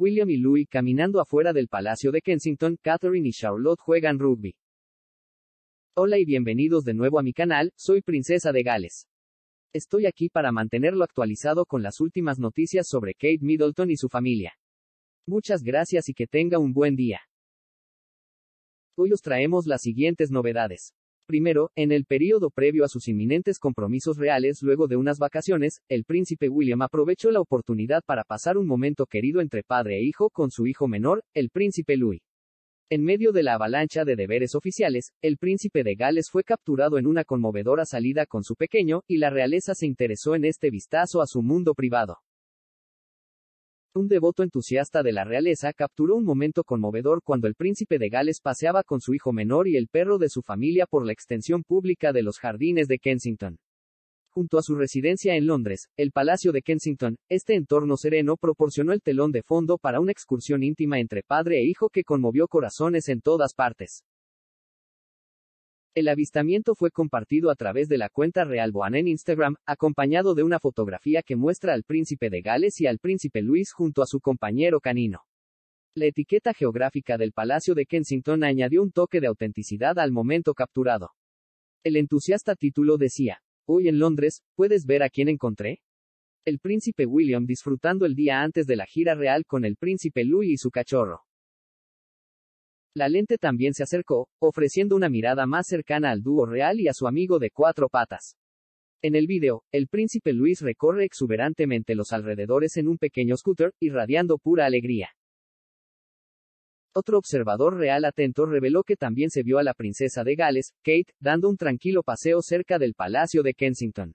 William y Louis caminando afuera del Palacio de Kensington, Catherine y Charlotte juegan rugby. Hola y bienvenidos de nuevo a mi canal, soy Princesa de Gales. Estoy aquí para mantenerlo actualizado con las últimas noticias sobre Kate Middleton y su familia. Muchas gracias y que tenga un buen día. Hoy os traemos las siguientes novedades. Primero, en el período previo a sus inminentes compromisos reales luego de unas vacaciones, el príncipe William aprovechó la oportunidad para pasar un momento querido entre padre e hijo con su hijo menor, el príncipe Louis. En medio de la avalancha de deberes oficiales, el príncipe de Gales fue capturado en una conmovedora salida con su pequeño, y la realeza se interesó en este vistazo a su mundo privado. Un devoto entusiasta de la realeza capturó un momento conmovedor cuando el príncipe de Gales paseaba con su hijo menor y el perro de su familia por la extensión pública de los jardines de Kensington. Junto a su residencia en Londres, el Palacio de Kensington, este entorno sereno proporcionó el telón de fondo para una excursión íntima entre padre e hijo que conmovió corazones en todas partes. El avistamiento fue compartido a través de la cuenta Real Boan en Instagram, acompañado de una fotografía que muestra al príncipe de Gales y al príncipe Luis junto a su compañero canino. La etiqueta geográfica del Palacio de Kensington añadió un toque de autenticidad al momento capturado. El entusiasta título decía, Hoy en Londres, ¿puedes ver a quién encontré? El príncipe William disfrutando el día antes de la gira real con el príncipe Louis y su cachorro. La lente también se acercó, ofreciendo una mirada más cercana al dúo real y a su amigo de cuatro patas. En el vídeo, el príncipe Luis recorre exuberantemente los alrededores en un pequeño scooter, irradiando pura alegría. Otro observador real atento reveló que también se vio a la princesa de Gales, Kate, dando un tranquilo paseo cerca del Palacio de Kensington.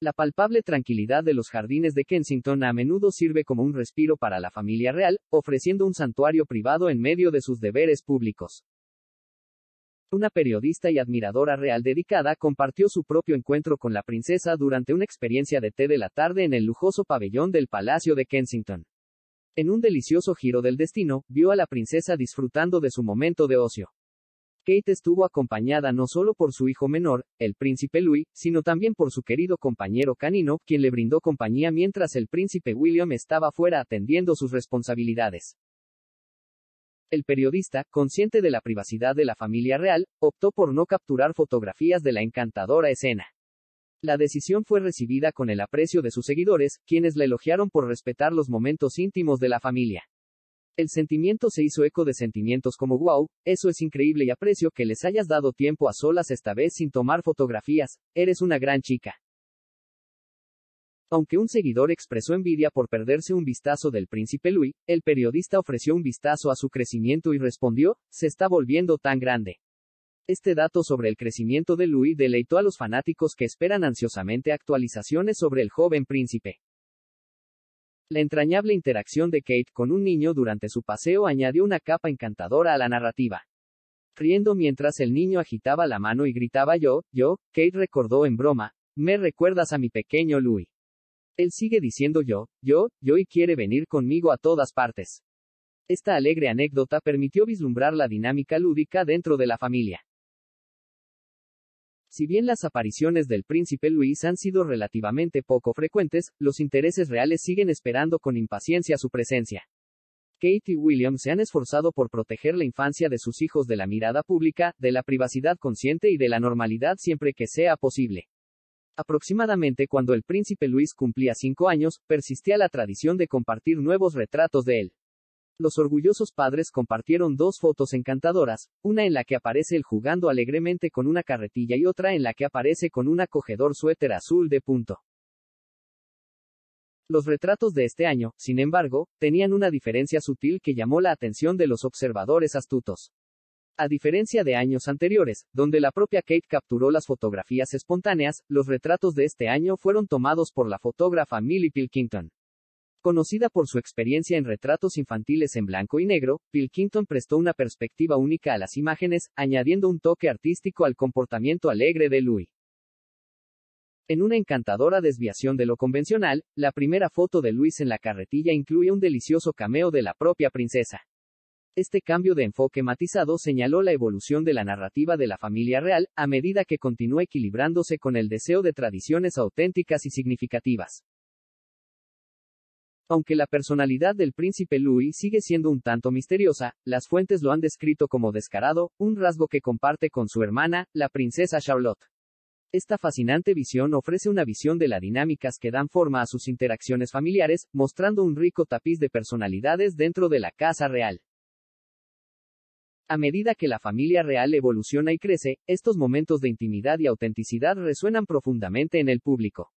La palpable tranquilidad de los jardines de Kensington a menudo sirve como un respiro para la familia real, ofreciendo un santuario privado en medio de sus deberes públicos. Una periodista y admiradora real dedicada compartió su propio encuentro con la princesa durante una experiencia de té de la tarde en el lujoso pabellón del Palacio de Kensington. En un delicioso giro del destino, vio a la princesa disfrutando de su momento de ocio. Kate estuvo acompañada no solo por su hijo menor, el príncipe Louis, sino también por su querido compañero canino, quien le brindó compañía mientras el príncipe William estaba fuera atendiendo sus responsabilidades. El periodista, consciente de la privacidad de la familia real, optó por no capturar fotografías de la encantadora escena. La decisión fue recibida con el aprecio de sus seguidores, quienes la elogiaron por respetar los momentos íntimos de la familia. El sentimiento se hizo eco de sentimientos como wow, eso es increíble y aprecio que les hayas dado tiempo a solas esta vez sin tomar fotografías, eres una gran chica. Aunque un seguidor expresó envidia por perderse un vistazo del príncipe Louis, el periodista ofreció un vistazo a su crecimiento y respondió, se está volviendo tan grande. Este dato sobre el crecimiento de Louis deleitó a los fanáticos que esperan ansiosamente actualizaciones sobre el joven príncipe. La entrañable interacción de Kate con un niño durante su paseo añadió una capa encantadora a la narrativa. Riendo mientras el niño agitaba la mano y gritaba yo, yo, Kate recordó en broma, me recuerdas a mi pequeño Louis. Él sigue diciendo yo, yo, yo y quiere venir conmigo a todas partes. Esta alegre anécdota permitió vislumbrar la dinámica lúdica dentro de la familia. Si bien las apariciones del príncipe Luis han sido relativamente poco frecuentes, los intereses reales siguen esperando con impaciencia su presencia. Kate y William se han esforzado por proteger la infancia de sus hijos de la mirada pública, de la privacidad consciente y de la normalidad siempre que sea posible. Aproximadamente cuando el príncipe Luis cumplía cinco años, persistía la tradición de compartir nuevos retratos de él. Los orgullosos padres compartieron dos fotos encantadoras, una en la que aparece él jugando alegremente con una carretilla y otra en la que aparece con un acogedor suéter azul de punto. Los retratos de este año, sin embargo, tenían una diferencia sutil que llamó la atención de los observadores astutos. A diferencia de años anteriores, donde la propia Kate capturó las fotografías espontáneas, los retratos de este año fueron tomados por la fotógrafa Millie Pilkington. Conocida por su experiencia en retratos infantiles en blanco y negro, Pilkington prestó una perspectiva única a las imágenes, añadiendo un toque artístico al comportamiento alegre de Louis. En una encantadora desviación de lo convencional, la primera foto de Luis en la carretilla incluye un delicioso cameo de la propia princesa. Este cambio de enfoque matizado señaló la evolución de la narrativa de la familia real, a medida que continúa equilibrándose con el deseo de tradiciones auténticas y significativas. Aunque la personalidad del príncipe Louis sigue siendo un tanto misteriosa, las fuentes lo han descrito como descarado, un rasgo que comparte con su hermana, la princesa Charlotte. Esta fascinante visión ofrece una visión de las dinámicas que dan forma a sus interacciones familiares, mostrando un rico tapiz de personalidades dentro de la casa real. A medida que la familia real evoluciona y crece, estos momentos de intimidad y autenticidad resuenan profundamente en el público.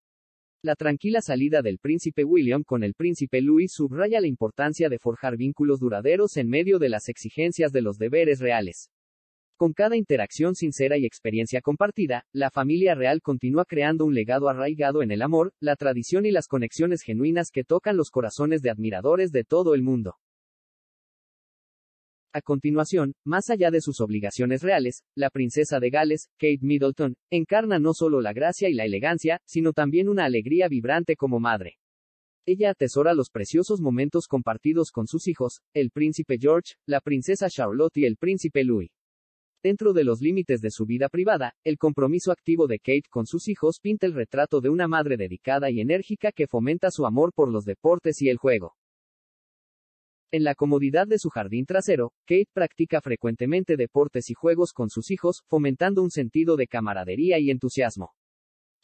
La tranquila salida del príncipe William con el príncipe Louis subraya la importancia de forjar vínculos duraderos en medio de las exigencias de los deberes reales. Con cada interacción sincera y experiencia compartida, la familia real continúa creando un legado arraigado en el amor, la tradición y las conexiones genuinas que tocan los corazones de admiradores de todo el mundo. A continuación, más allá de sus obligaciones reales, la princesa de Gales, Kate Middleton, encarna no solo la gracia y la elegancia, sino también una alegría vibrante como madre. Ella atesora los preciosos momentos compartidos con sus hijos, el príncipe George, la princesa Charlotte y el príncipe Louis. Dentro de los límites de su vida privada, el compromiso activo de Kate con sus hijos pinta el retrato de una madre dedicada y enérgica que fomenta su amor por los deportes y el juego. En la comodidad de su jardín trasero, Kate practica frecuentemente deportes y juegos con sus hijos, fomentando un sentido de camaradería y entusiasmo.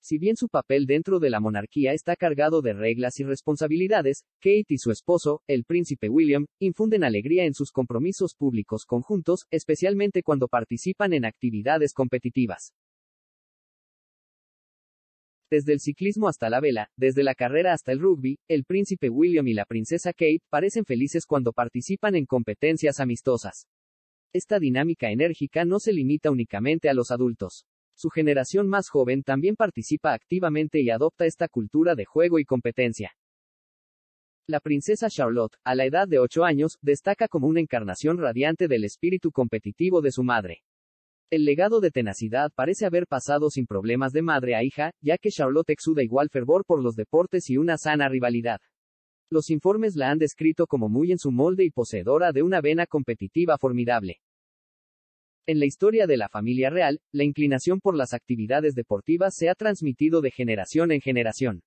Si bien su papel dentro de la monarquía está cargado de reglas y responsabilidades, Kate y su esposo, el príncipe William, infunden alegría en sus compromisos públicos conjuntos, especialmente cuando participan en actividades competitivas. Desde el ciclismo hasta la vela, desde la carrera hasta el rugby, el príncipe William y la princesa Kate parecen felices cuando participan en competencias amistosas. Esta dinámica enérgica no se limita únicamente a los adultos. Su generación más joven también participa activamente y adopta esta cultura de juego y competencia. La princesa Charlotte, a la edad de 8 años, destaca como una encarnación radiante del espíritu competitivo de su madre. El legado de tenacidad parece haber pasado sin problemas de madre a hija, ya que Charlotte exuda igual fervor por los deportes y una sana rivalidad. Los informes la han descrito como muy en su molde y poseedora de una vena competitiva formidable. En la historia de la familia real, la inclinación por las actividades deportivas se ha transmitido de generación en generación.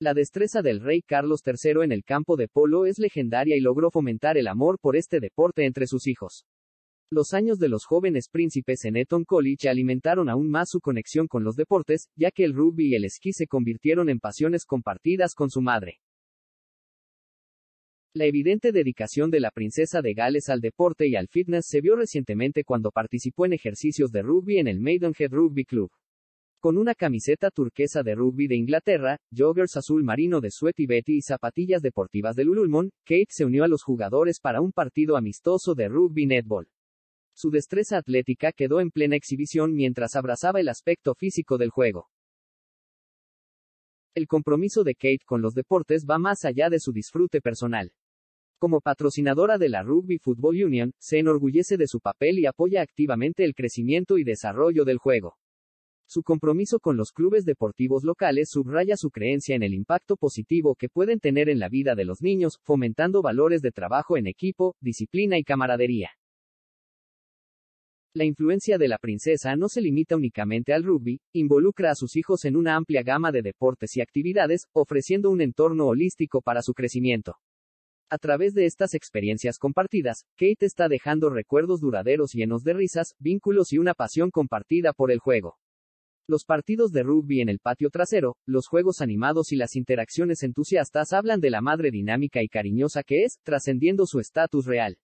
La destreza del rey Carlos III en el campo de polo es legendaria y logró fomentar el amor por este deporte entre sus hijos. Los años de los jóvenes príncipes en Eton College alimentaron aún más su conexión con los deportes, ya que el rugby y el esquí se convirtieron en pasiones compartidas con su madre. La evidente dedicación de la princesa de Gales al deporte y al fitness se vio recientemente cuando participó en ejercicios de rugby en el Maidenhead Rugby Club. Con una camiseta turquesa de rugby de Inglaterra, joggers azul marino de Sweaty Betty y zapatillas deportivas de Lululmon, Kate se unió a los jugadores para un partido amistoso de rugby netball. Su destreza atlética quedó en plena exhibición mientras abrazaba el aspecto físico del juego. El compromiso de Kate con los deportes va más allá de su disfrute personal. Como patrocinadora de la Rugby Football Union, se enorgullece de su papel y apoya activamente el crecimiento y desarrollo del juego. Su compromiso con los clubes deportivos locales subraya su creencia en el impacto positivo que pueden tener en la vida de los niños, fomentando valores de trabajo en equipo, disciplina y camaradería. La influencia de la princesa no se limita únicamente al rugby, involucra a sus hijos en una amplia gama de deportes y actividades, ofreciendo un entorno holístico para su crecimiento. A través de estas experiencias compartidas, Kate está dejando recuerdos duraderos llenos de risas, vínculos y una pasión compartida por el juego. Los partidos de rugby en el patio trasero, los juegos animados y las interacciones entusiastas hablan de la madre dinámica y cariñosa que es, trascendiendo su estatus real.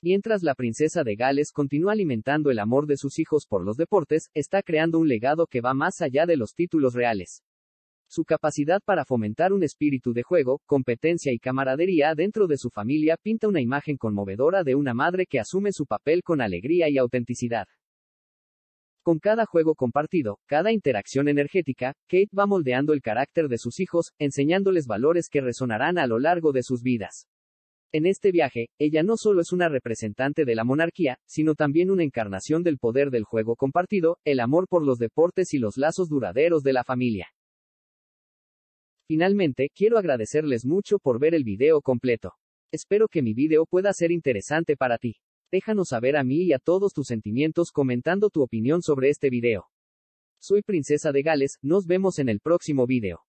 Mientras la princesa de Gales continúa alimentando el amor de sus hijos por los deportes, está creando un legado que va más allá de los títulos reales. Su capacidad para fomentar un espíritu de juego, competencia y camaradería dentro de su familia pinta una imagen conmovedora de una madre que asume su papel con alegría y autenticidad. Con cada juego compartido, cada interacción energética, Kate va moldeando el carácter de sus hijos, enseñándoles valores que resonarán a lo largo de sus vidas. En este viaje, ella no solo es una representante de la monarquía, sino también una encarnación del poder del juego compartido, el amor por los deportes y los lazos duraderos de la familia. Finalmente, quiero agradecerles mucho por ver el video completo. Espero que mi video pueda ser interesante para ti. Déjanos saber a mí y a todos tus sentimientos comentando tu opinión sobre este video. Soy Princesa de Gales, nos vemos en el próximo video.